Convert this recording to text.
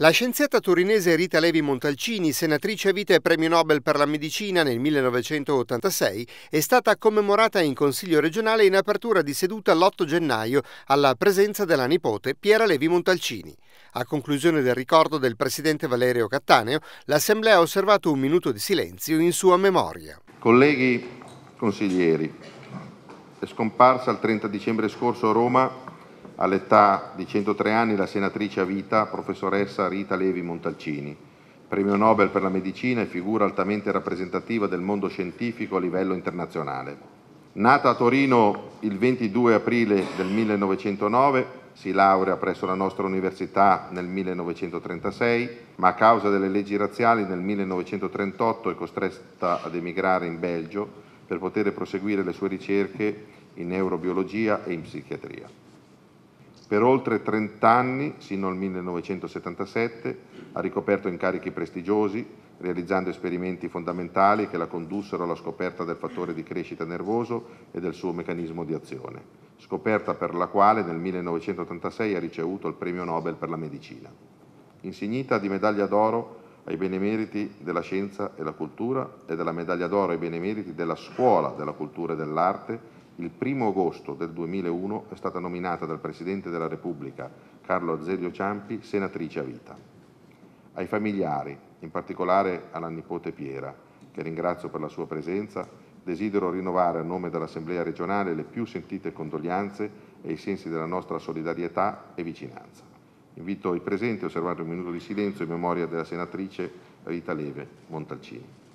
La scienziata torinese Rita Levi Montalcini, senatrice a vita e premio Nobel per la medicina nel 1986, è stata commemorata in Consiglio regionale in apertura di seduta l'8 gennaio alla presenza della nipote Piera Levi Montalcini. A conclusione del ricordo del presidente Valerio Cattaneo, l'Assemblea ha osservato un minuto di silenzio in sua memoria. Colleghi consiglieri, è scomparsa il 30 dicembre scorso a Roma all'età di 103 anni la senatrice a vita, professoressa Rita Levi Montalcini, premio Nobel per la medicina e figura altamente rappresentativa del mondo scientifico a livello internazionale. Nata a Torino il 22 aprile del 1909, si laurea presso la nostra università nel 1936, ma a causa delle leggi razziali nel 1938 è costretta ad emigrare in Belgio per poter proseguire le sue ricerche in neurobiologia e in psichiatria. Per oltre 30 anni, sino al 1977, ha ricoperto incarichi prestigiosi, realizzando esperimenti fondamentali che la condussero alla scoperta del fattore di crescita nervoso e del suo meccanismo di azione, scoperta per la quale nel 1986 ha ricevuto il Premio Nobel per la Medicina. Insignita di medaglia d'oro ai benemeriti della scienza e la cultura e della medaglia d'oro ai benemeriti della scuola della cultura e dell'arte il 1 agosto del 2001 è stata nominata dal Presidente della Repubblica, Carlo Azeglio Ciampi, senatrice a vita. Ai familiari, in particolare alla nipote Piera, che ringrazio per la sua presenza, desidero rinnovare a nome dell'Assemblea regionale le più sentite condoglianze e i sensi della nostra solidarietà e vicinanza. Invito i presenti a osservare un minuto di silenzio in memoria della senatrice Rita Leve Montalcini.